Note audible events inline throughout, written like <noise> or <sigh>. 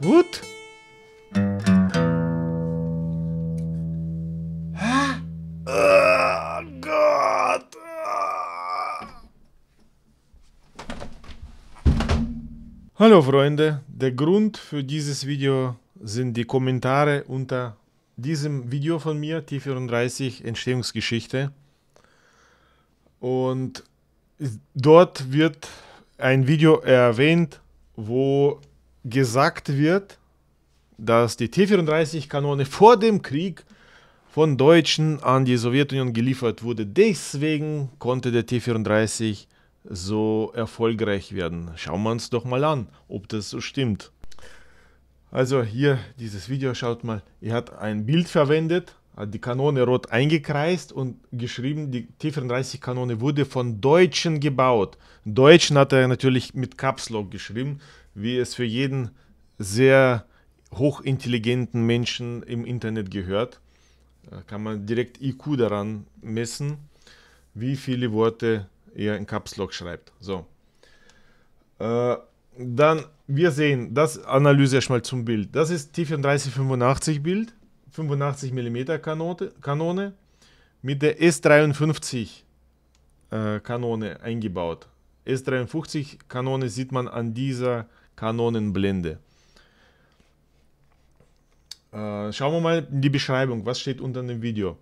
What? Hä? Oh Gott. Hallo Freunde, der Grund für dieses Video sind die Kommentare unter diesem Video von mir, T34 Entstehungsgeschichte. Und dort wird ein Video erwähnt, wo gesagt wird, dass die T-34-Kanone vor dem Krieg von Deutschen an die Sowjetunion geliefert wurde. Deswegen konnte der T-34 so erfolgreich werden. Schauen wir uns doch mal an, ob das so stimmt. Also hier dieses Video, schaut mal, er hat ein Bild verwendet, hat die Kanone rot eingekreist und geschrieben, die T-34-Kanone wurde von Deutschen gebaut. Deutschen hat er natürlich mit Caps Lock geschrieben, wie es für jeden sehr hochintelligenten Menschen im Internet gehört. Da äh, kann man direkt IQ daran messen, wie viele Worte er in Caps Lock schreibt. So. Äh, dann, wir sehen, das Analyse erstmal zum Bild. Das ist T3485 Bild, 85 mm Kanone, Kanone mit der S53 äh, Kanone eingebaut. S53 Kanone sieht man an dieser Kanonenblende. Äh, schauen wir mal in die Beschreibung, was steht unter dem Video.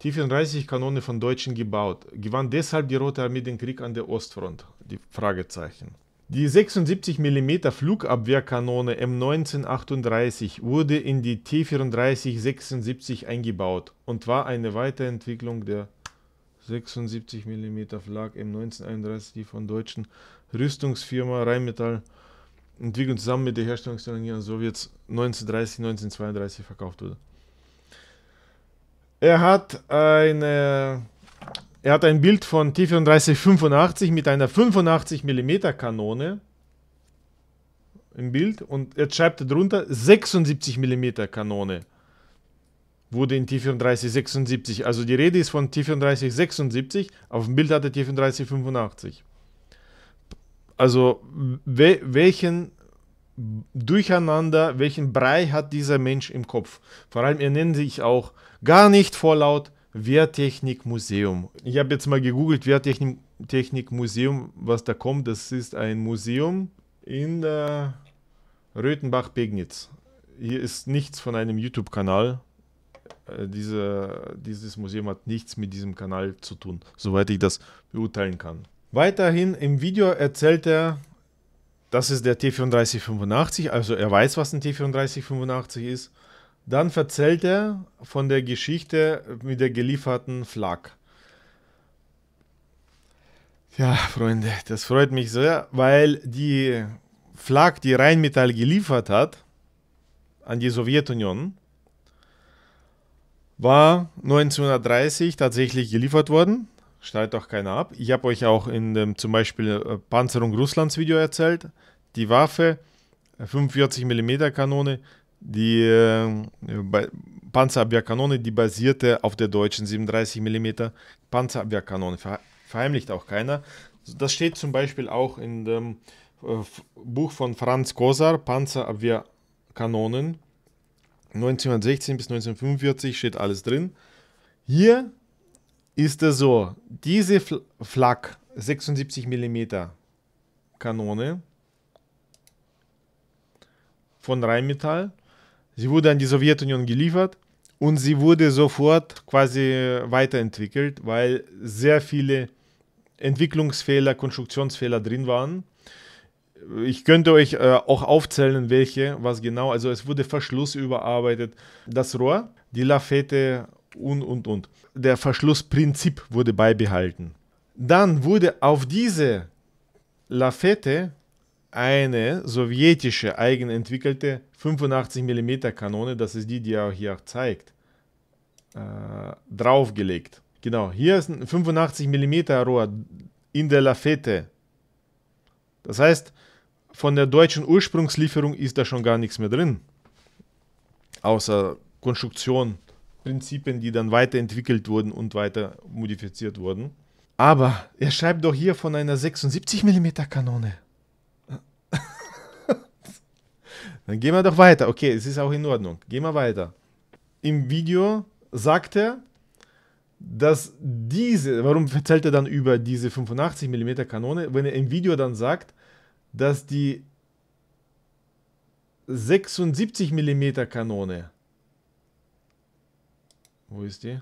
T-34-Kanone von Deutschen gebaut. Gewann deshalb die Rote Armee den Krieg an der Ostfront? Die Fragezeichen. Die 76 mm Flugabwehrkanone M1938 wurde in die T-34-76 eingebaut und war eine Weiterentwicklung der 76 mm Flak M1931, die von deutschen Rüstungsfirma Rheinmetall Entwicklung zusammen mit der Herstellungstechnologie an Sowjets 1930, 1932 verkauft wurde. Er hat eine er hat ein Bild von t 34 85 mit einer 85 mm Kanone im Bild und jetzt schreibt darunter 76 mm Kanone wurde in t 34 76 Also die Rede ist von t 34 76 auf dem Bild hat er t 34 85 also we welchen Durcheinander, welchen Brei hat dieser Mensch im Kopf? Vor allem, er nennt sich auch gar nicht vorlaut Wehrtechnikmuseum. Ich habe jetzt mal gegoogelt, Wehrtechnikmuseum, was da kommt. Das ist ein Museum in der Röthenbach-Pegnitz. Hier ist nichts von einem YouTube-Kanal. Äh, Diese, dieses Museum hat nichts mit diesem Kanal zu tun, soweit ich das beurteilen kann. Weiterhin im Video erzählt er, das ist der T3485, also er weiß, was ein T3485 ist. Dann erzählt er von der Geschichte mit der gelieferten Flak. Ja, Freunde, das freut mich sehr, weil die Flak, die Rheinmetall geliefert hat an die Sowjetunion, war 1930 tatsächlich geliefert worden Schneidet auch keiner ab. Ich habe euch auch in dem zum Beispiel äh, Panzerung Russlands Video erzählt. Die Waffe, 45 äh, mm Kanone, die äh, Panzerabwehrkanone, die basierte auf der deutschen 37 mm Panzerabwehrkanone. Ver verheimlicht auch keiner. Das steht zum Beispiel auch in dem äh, Buch von Franz Kosar, Panzerabwehrkanonen. 1916 bis 1945 steht alles drin. Hier ist es so, diese Flak 76 mm Kanone von Rheinmetall, sie wurde an die Sowjetunion geliefert und sie wurde sofort quasi weiterentwickelt, weil sehr viele Entwicklungsfehler, Konstruktionsfehler drin waren. Ich könnte euch äh, auch aufzählen, welche, was genau. Also es wurde Verschluss überarbeitet, das Rohr, die Lafette und, und, und. Der Verschlussprinzip wurde beibehalten. Dann wurde auf diese Lafette eine sowjetische eigenentwickelte 85 mm Kanone, das ist die, die er hier zeigt, äh, draufgelegt. Genau, hier ist ein 85 mm Rohr in der Lafette. Das heißt, von der deutschen Ursprungslieferung ist da schon gar nichts mehr drin, außer Konstruktion Prinzipien, die dann weiterentwickelt wurden und weiter modifiziert wurden. Aber er schreibt doch hier von einer 76 mm Kanone. <laughs> dann gehen wir doch weiter. Okay, es ist auch in Ordnung. Gehen wir weiter. Im Video sagt er, dass diese, warum erzählt er dann über diese 85 mm Kanone, wenn er im Video dann sagt, dass die 76 mm Kanone wo ist die?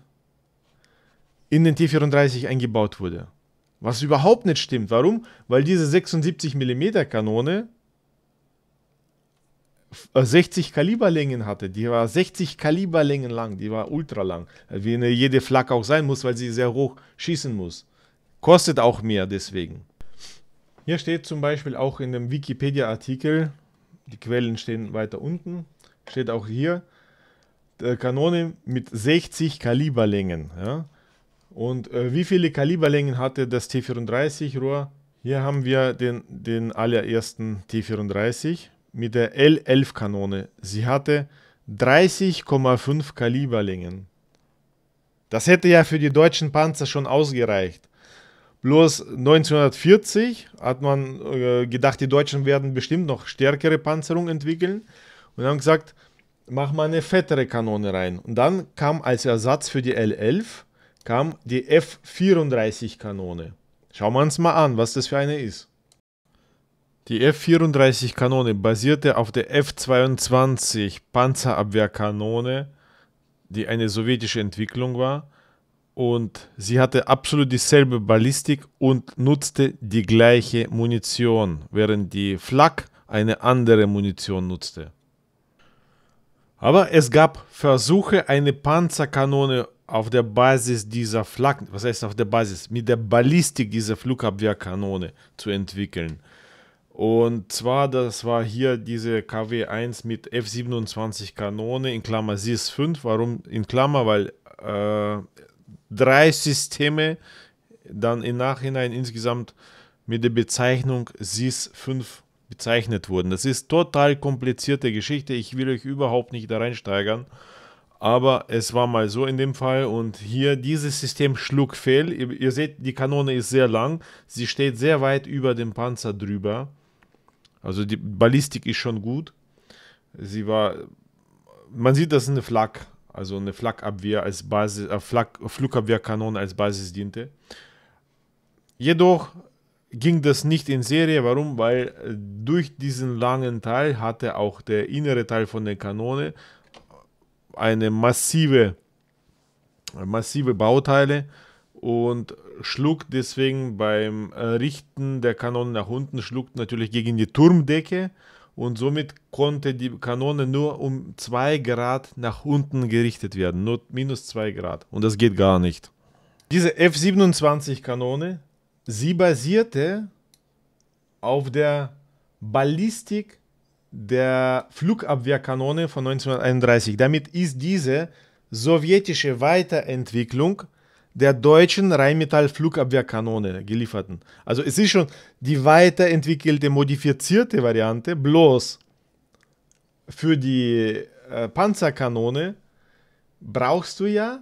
In den T34 eingebaut wurde. Was überhaupt nicht stimmt. Warum? Weil diese 76 mm Kanone 60 äh, Kaliberlängen hatte. Die war 60 Kaliberlängen lang. Die war ultra lang. Wie eine jede Flak auch sein muss, weil sie sehr hoch schießen muss. Kostet auch mehr deswegen. Hier steht zum Beispiel auch in dem Wikipedia-Artikel, die Quellen stehen weiter unten, steht auch hier, äh, Kanone mit 60 Kaliberlängen. Ja? Und äh, wie viele Kaliberlängen hatte das T34-Rohr? Hier haben wir den, den allerersten T34 mit der L11-Kanone. Sie hatte 30,5 Kaliberlängen. Das hätte ja für die deutschen Panzer schon ausgereicht. Bloß 1940 hat man äh, gedacht, die Deutschen werden bestimmt noch stärkere Panzerung entwickeln und haben gesagt, mach mal eine fettere Kanone rein. Und dann kam als Ersatz für die L11 kam die F34 Kanone. Schauen wir uns mal an, was das für eine ist. Die F-34 Kanone basierte auf der F-22 Panzerabwehrkanone, die eine sowjetische Entwicklung war. Und sie hatte absolut dieselbe Ballistik und nutzte die gleiche Munition, während die Flak eine andere Munition nutzte. Aber es gab Versuche, eine Panzerkanone auf der Basis dieser Flak, was heißt auf der Basis, mit der Ballistik dieser Flugabwehrkanone zu entwickeln. Und zwar, das war hier diese KW-1 mit F-27-Kanone in Klammer SIS-5. Warum in Klammer? Weil äh, drei Systeme dann im Nachhinein insgesamt mit der Bezeichnung SIS-5 bezeichnet wurden. Das ist total komplizierte Geschichte. Ich will euch überhaupt nicht da reinsteigern. Aber es war mal so in dem Fall und hier dieses System schlug fehl. Ihr, ihr seht, die Kanone ist sehr lang. Sie steht sehr weit über dem Panzer drüber. Also die Ballistik ist schon gut. Sie war, man sieht, dass eine Flak, also eine Flakabwehr als Basis, äh, Flak, Flugabwehrkanone als Basis diente. Jedoch ging das nicht in Serie. Warum? Weil äh, durch diesen langen Teil hatte auch der innere Teil von der Kanone eine massive, massive Bauteile und schlug deswegen beim äh, Richten der Kanone nach unten, schlug natürlich gegen die Turmdecke und somit konnte die Kanone nur um 2 Grad nach unten gerichtet werden, nur minus 2 Grad und das geht gar nicht. Diese F-27 Kanone Sie basierte auf der Ballistik der Flugabwehrkanone von 1931. Damit ist diese sowjetische Weiterentwicklung der deutschen Rheinmetall-Flugabwehrkanone gelieferten. Also es ist schon die weiterentwickelte, modifizierte Variante, bloß für die äh, Panzerkanone brauchst du ja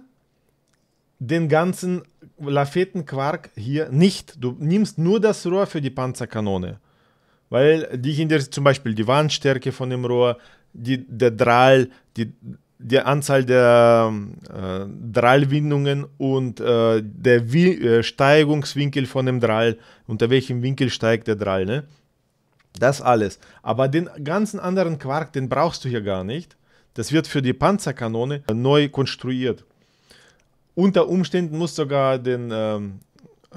den ganzen Lafettenquark hier nicht. Du nimmst nur das Rohr für die Panzerkanone, weil die hindert zum Beispiel die Wandstärke von dem Rohr, die, der Drall, die, die Anzahl der äh, Drahlwindungen und äh, der Vi äh, Steigungswinkel von dem Drall, unter welchem Winkel steigt der Drall. Ne? Das alles. Aber den ganzen anderen Quark, den brauchst du hier gar nicht. Das wird für die Panzerkanone neu konstruiert. Unter Umständen musst du sogar den ähm,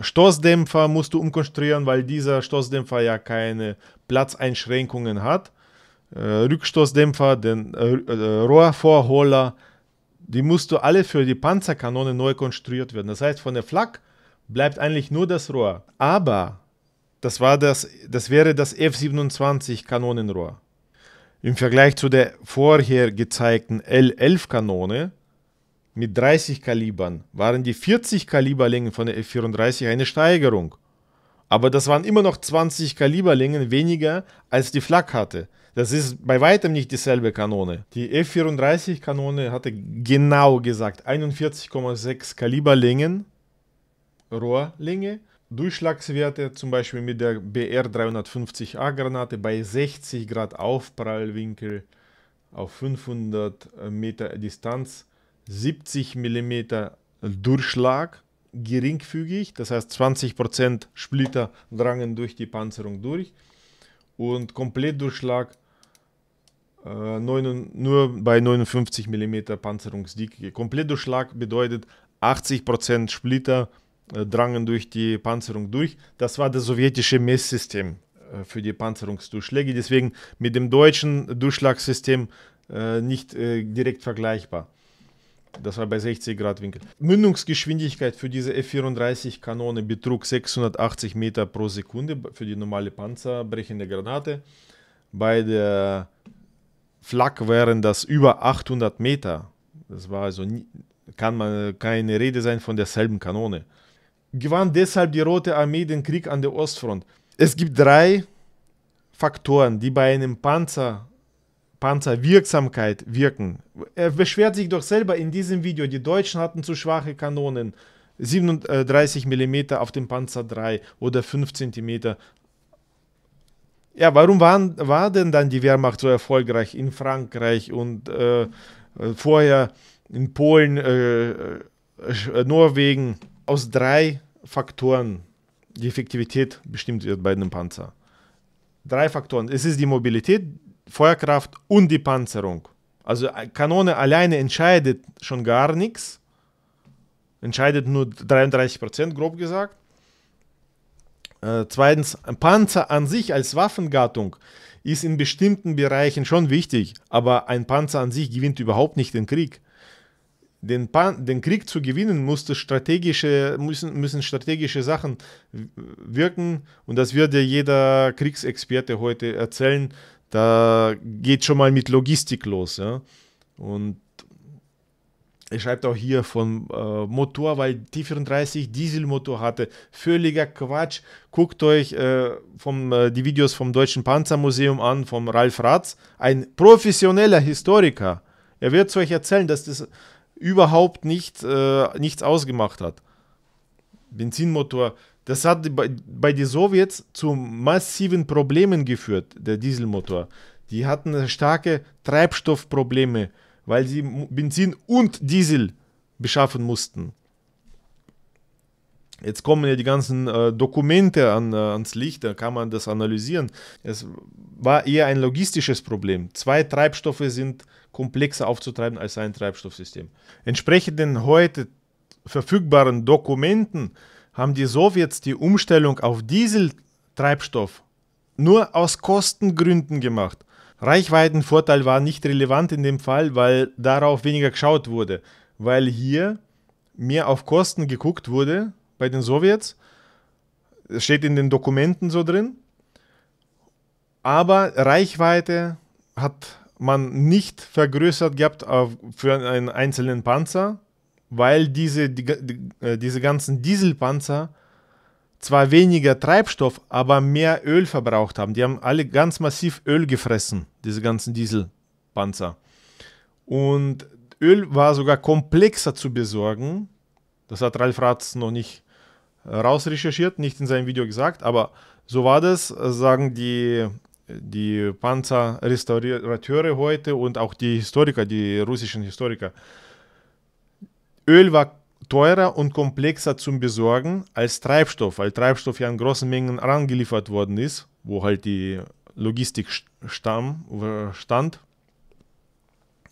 Stoßdämpfer musst du umkonstruieren, weil dieser Stoßdämpfer ja keine Platzeinschränkungen hat. Äh, Rückstoßdämpfer, den äh, äh, Rohrvorholer, die musst du alle für die Panzerkanone neu konstruiert werden. Das heißt, von der Flak bleibt eigentlich nur das Rohr. Aber das, war das, das wäre das F-27 Kanonenrohr. Im Vergleich zu der vorher gezeigten L-11 Kanone mit 30 Kalibern waren die 40 Kaliberlängen von der F34 eine Steigerung. Aber das waren immer noch 20 Kaliberlängen weniger, als die Flak hatte. Das ist bei weitem nicht dieselbe Kanone. Die F34-Kanone hatte genau gesagt 41,6 Kaliberlängen, Rohrlänge. Durchschlagswerte zum Beispiel mit der BR350A-Granate bei 60 Grad Aufprallwinkel auf 500 Meter Distanz 70 mm Durchschlag geringfügig, das heißt 20% Splitter drangen durch die Panzerung durch und Komplettdurchschlag äh, nur bei 59 mm Panzerungsdicke. Komplettdurchschlag bedeutet 80% Splitter äh, drangen durch die Panzerung durch. Das war das sowjetische Messsystem äh, für die Panzerungsdurchschläge, deswegen mit dem deutschen Durchschlagssystem äh, nicht äh, direkt vergleichbar. Das war bei 60 Grad Winkel. Mündungsgeschwindigkeit für diese F-34-Kanone betrug 680 Meter pro Sekunde für die normale panzerbrechende Granate. Bei der Flak wären das über 800 Meter. Das war also kann man keine Rede sein von derselben Kanone. Gewann deshalb die Rote Armee den Krieg an der Ostfront. Es gibt drei Faktoren, die bei einem Panzer Panzerwirksamkeit wirken. Er beschwert sich doch selber in diesem Video, die Deutschen hatten zu schwache Kanonen, 37 mm auf dem Panzer 3 oder 5 cm. Ja, warum waren, war denn dann die Wehrmacht so erfolgreich in Frankreich und äh, vorher in Polen, äh, äh Norwegen? Aus drei Faktoren die Effektivität bestimmt wird bei einem Panzer. Drei Faktoren. Es ist die Mobilität, Feuerkraft und die Panzerung. Also äh, Kanone alleine entscheidet schon gar nichts. Entscheidet nur 33 Prozent, grob gesagt. Äh, zweitens, ein Panzer an sich als Waffengattung ist in bestimmten Bereichen schon wichtig, aber ein Panzer an sich gewinnt überhaupt nicht den Krieg. Den, Pan den Krieg zu gewinnen musste strategische, müssen, müssen strategische Sachen wirken und das würde jeder Kriegsexperte heute erzählen, da geht schon mal mit Logistik los. Ja? Und er schreibt auch hier von äh, Motor, weil T34 Dieselmotor hatte. Völliger Quatsch. Guckt euch äh, vom, äh, die Videos vom Deutschen Panzermuseum an, vom Ralf Ratz. Ein professioneller Historiker. Er wird euch erzählen, dass das überhaupt nicht, äh, nichts ausgemacht hat. Benzinmotor das hat bei, bei den Sowjets zu massiven Problemen geführt, der Dieselmotor. Die hatten starke Treibstoffprobleme, weil sie Benzin und Diesel beschaffen mussten. Jetzt kommen ja die ganzen äh, Dokumente an, äh, ans Licht, da kann man das analysieren. Es war eher ein logistisches Problem. Zwei Treibstoffe sind komplexer aufzutreiben als ein Treibstoffsystem. Entsprechend den heute verfügbaren Dokumenten haben die Sowjets die Umstellung auf Dieseltreibstoff nur aus Kostengründen gemacht. Reichweitenvorteil war nicht relevant in dem Fall, weil darauf weniger geschaut wurde, weil hier mehr auf Kosten geguckt wurde bei den Sowjets. Das steht in den Dokumenten so drin. Aber Reichweite hat man nicht vergrößert gehabt für einen einzelnen Panzer, weil diese, die, die, äh, diese ganzen Dieselpanzer zwar weniger Treibstoff, aber mehr Öl verbraucht haben. Die haben alle ganz massiv Öl gefressen, diese ganzen Dieselpanzer. Und Öl war sogar komplexer zu besorgen. Das hat Ralf Ratz noch nicht äh, rausrecherchiert, nicht in seinem Video gesagt, aber so war das, äh, sagen die, die Panzerrestaurateure heute und auch die Historiker, die russischen Historiker. Öl war teurer und komplexer zum Besorgen als Treibstoff, weil Treibstoff ja in großen Mengen herangeliefert worden ist, wo halt die Logistik stamm, stand.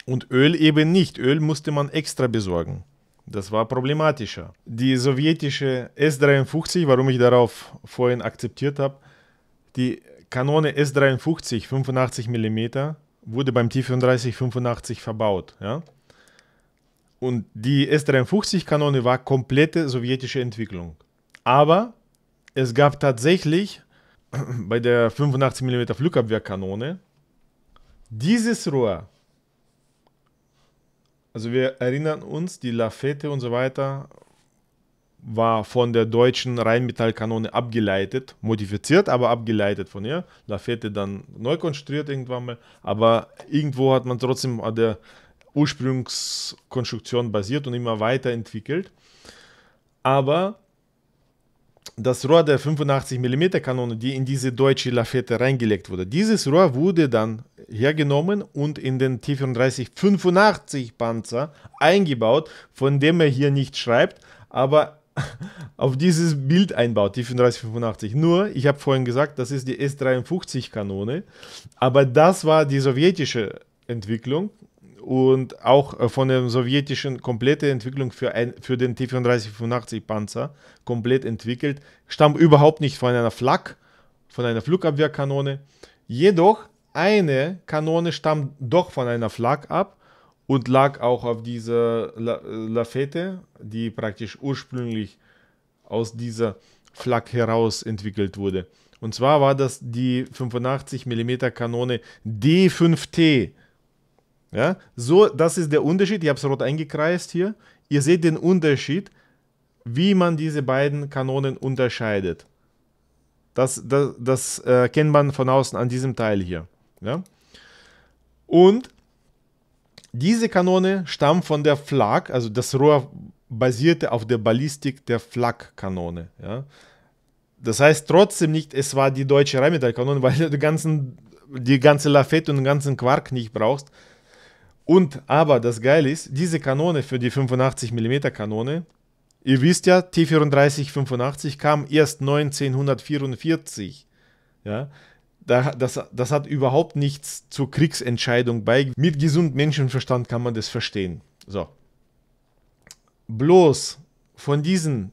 Und Öl eben nicht. Öl musste man extra besorgen. Das war problematischer. Die sowjetische S-53, warum ich darauf vorhin akzeptiert habe, die Kanone S-53 85 mm wurde beim t 34 85 verbaut. Ja? Und die S-53-Kanone war komplette sowjetische Entwicklung. Aber es gab tatsächlich <clears throat> bei der 85 mm Flugabwehrkanone dieses Rohr. Also wir erinnern uns, die Lafette und so weiter war von der deutschen Rheinmetallkanone abgeleitet, modifiziert, aber abgeleitet von ihr. Lafette dann neu konstruiert irgendwann mal, aber irgendwo hat man trotzdem der Ursprungskonstruktion basiert und immer weiterentwickelt. Aber das Rohr der 85 mm Kanone, die in diese deutsche Lafette reingelegt wurde, dieses Rohr wurde dann hergenommen und in den T34 85 Panzer eingebaut, von dem er hier nicht schreibt, aber <laughs> auf dieses Bild einbaut, T-34-85. Nur, ich habe vorhin gesagt, das ist die S-53-Kanone, aber das war die sowjetische Entwicklung und auch äh, von der sowjetischen komplette Entwicklung für, ein, für den T-34-85 Panzer komplett entwickelt, stammt überhaupt nicht von einer Flak, von einer Flugabwehrkanone. Jedoch eine Kanone stammt doch von einer Flak ab und lag auch auf dieser La äh, Lafette, die praktisch ursprünglich aus dieser Flak heraus entwickelt wurde. Und zwar war das die 85 mm Kanone D5T ja? So, das ist der Unterschied. Ich habe es rot eingekreist hier. Ihr seht den Unterschied, wie man diese beiden Kanonen unterscheidet. Das, das, das äh, kennt man von außen an diesem Teil hier. Ja? Und diese Kanone stammt von der Flak, also das Rohr basierte auf der Ballistik der Flak-Kanone. Ja? Das heißt trotzdem nicht, es war die deutsche Rheinmetall-Kanone, weil du ganzen, die ganze Lafette und den ganzen Quark nicht brauchst, und aber das Geile ist, diese Kanone für die 85 mm Kanone, ihr wisst ja, T34-85 kam erst 1944. Ja, das, das hat überhaupt nichts zur Kriegsentscheidung bei. Mit gesundem Menschenverstand kann man das verstehen. So. Bloß von diesen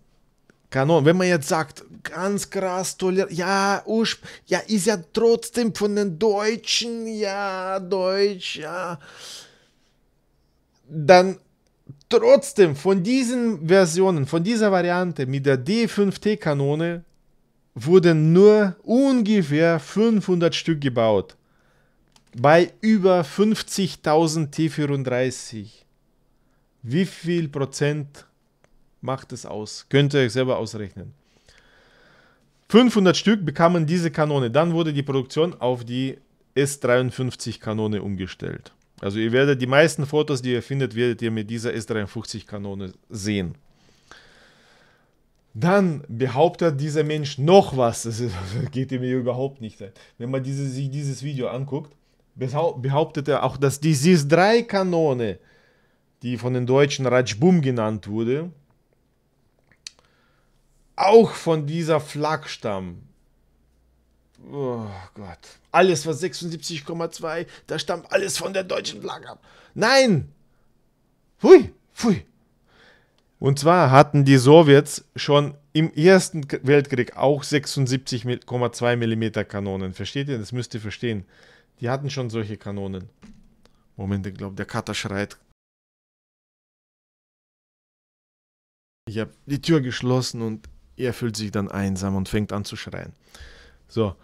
Kanonen, Wenn man jetzt sagt, ganz krass toleriert, ja, Usch, ja, ist ja trotzdem von den Deutschen, ja, Deutsch, ja dann trotzdem von diesen Versionen, von dieser Variante mit der D5T-Kanone wurden nur ungefähr 500 Stück gebaut. Bei über 50.000 T34. Wie viel Prozent macht es aus? Könnt ihr euch selber ausrechnen. 500 Stück bekamen diese Kanone. Dann wurde die Produktion auf die S53-Kanone umgestellt. Also ihr werdet die meisten Fotos, die ihr findet, werdet ihr mit dieser S53-Kanone sehen. Dann behauptet dieser Mensch noch was. Das <laughs> geht ihm überhaupt nicht ein. Wenn man diese, sich dieses Video anguckt, behauptet er auch, dass die SIS-3-Kanone, die von den Deutschen Rajbum genannt wurde, auch von dieser Flak stammt. Oh Gott. Alles war 76,2. Da stammt alles von der deutschen Flagge ab. Nein! Hui, pfui. Und zwar hatten die Sowjets schon im Ersten Weltkrieg auch 76,2 mm Kanonen. Versteht ihr? Das müsst ihr verstehen. Die hatten schon solche Kanonen. Moment, ich glaube, der Kater schreit. Ich habe die Tür geschlossen und er fühlt sich dann einsam und fängt an zu schreien. So,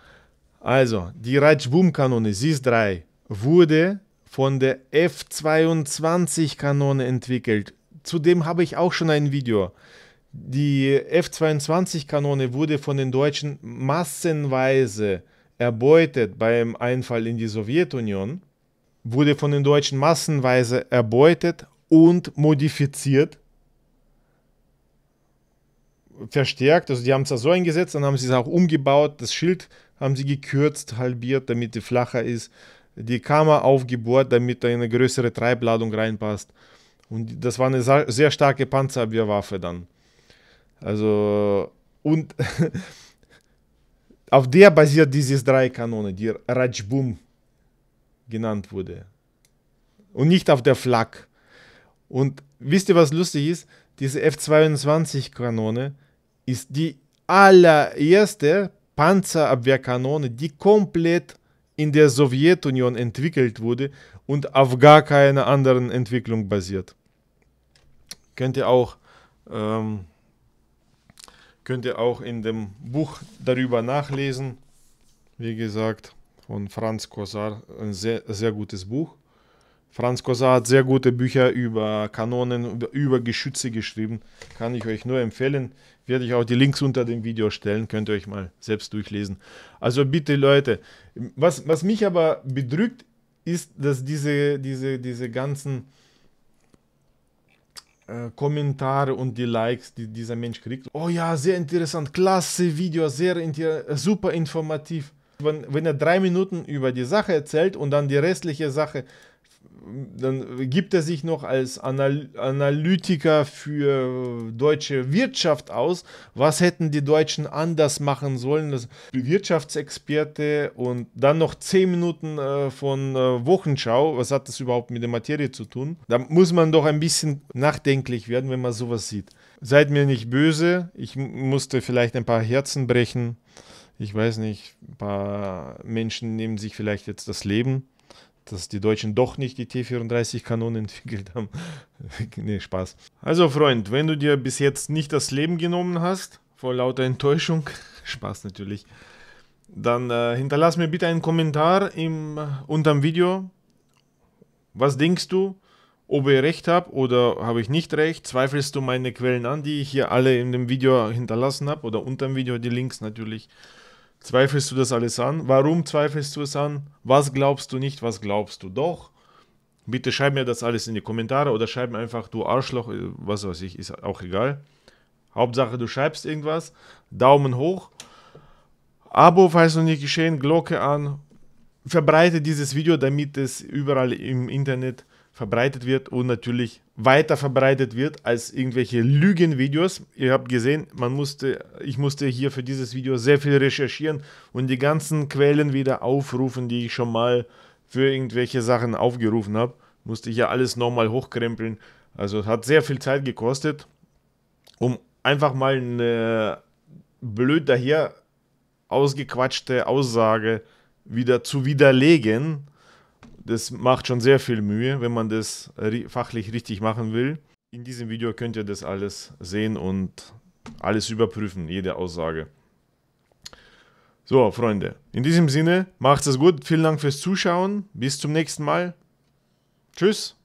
also, die rajboom kanone SIS-3 wurde von der F-22-Kanone entwickelt. Zudem habe ich auch schon ein Video. Die F-22-Kanone wurde von den Deutschen massenweise erbeutet beim Einfall in die Sowjetunion, wurde von den Deutschen massenweise erbeutet und modifiziert verstärkt. Also die haben es da so eingesetzt, dann haben sie es auch umgebaut. Das Schild haben sie gekürzt, halbiert, damit die flacher ist. Die Kammer aufgebohrt, damit da eine größere Treibladung reinpasst. Und das war eine sehr starke Panzerabwehrwaffe dann. Also, und <laughs> auf der basiert dieses Kanone, die Rajbum genannt wurde. Und nicht auf der Flak. Und wisst ihr, was lustig ist? Diese F-22-Kanone ist die allererste Panzerabwehrkanone, die komplett in der Sowjetunion entwickelt wurde und auf gar keiner anderen Entwicklung basiert. Könnt ihr auch, ähm, könnt ihr auch in dem Buch darüber nachlesen. Wie gesagt, von Franz Kosar, ein sehr, sehr gutes Buch. Franz Kosar hat sehr gute Bücher über Kanonen, über Geschütze geschrieben. Kann ich euch nur empfehlen werde ich auch die Links unter dem Video stellen, könnt ihr euch mal selbst durchlesen. Also bitte Leute, was, was mich aber bedrückt, ist, dass diese, diese, diese ganzen äh, Kommentare und die Likes, die dieser Mensch kriegt, oh ja, sehr interessant, klasse Video, sehr inter super informativ. Wenn, wenn er drei Minuten über die Sache erzählt und dann die restliche Sache dann gibt er sich noch als Anal Analytiker für deutsche Wirtschaft aus. Was hätten die Deutschen anders machen sollen? Das Wirtschaftsexperte und dann noch 10 Minuten äh, von äh, Wochenschau. Was hat das überhaupt mit der Materie zu tun? Da muss man doch ein bisschen nachdenklich werden, wenn man sowas sieht. Seid mir nicht böse. Ich musste vielleicht ein paar Herzen brechen. Ich weiß nicht, ein paar Menschen nehmen sich vielleicht jetzt das Leben dass die Deutschen doch nicht die T-34-Kanonen <laughs> entwickelt haben. nee, Spaß. Also Freund, wenn du dir bis jetzt nicht das Leben genommen hast, vor lauter Enttäuschung, <laughs> Spaß natürlich, dann äh, hinterlass mir bitte einen Kommentar im, äh, unterm Video. Was denkst du? Ob ich recht habe oder habe ich nicht recht? Zweifelst du meine Quellen an, die ich hier alle in dem Video hinterlassen habe oder unterm Video die Links natürlich? Zweifelst du das alles an? Warum zweifelst du es an? Was glaubst du nicht? Was glaubst du doch? Bitte schreib mir das alles in die Kommentare oder schreib mir einfach, du Arschloch, äh, was weiß ich, ist auch egal. Hauptsache, du schreibst irgendwas. Daumen hoch. Abo, falls noch nicht geschehen, Glocke an. Verbreite dieses Video, damit es überall im Internet verbreitet wird und natürlich weiter verbreitet wird als irgendwelche Lügenvideos. Ihr habt gesehen, man musste, ich musste hier für dieses Video sehr viel recherchieren und die ganzen Quellen wieder aufrufen, die ich schon mal für irgendwelche Sachen aufgerufen habe. Musste hier alles nochmal hochkrempeln. Also es hat sehr viel Zeit gekostet, um einfach mal eine blöd daher ausgequatschte Aussage wieder zu widerlegen das macht schon sehr viel Mühe, wenn man das fachlich richtig machen will. In diesem Video könnt ihr das alles sehen und alles überprüfen, jede Aussage. So, Freunde, in diesem Sinne, macht es gut. Vielen Dank fürs Zuschauen. Bis zum nächsten Mal. Tschüss.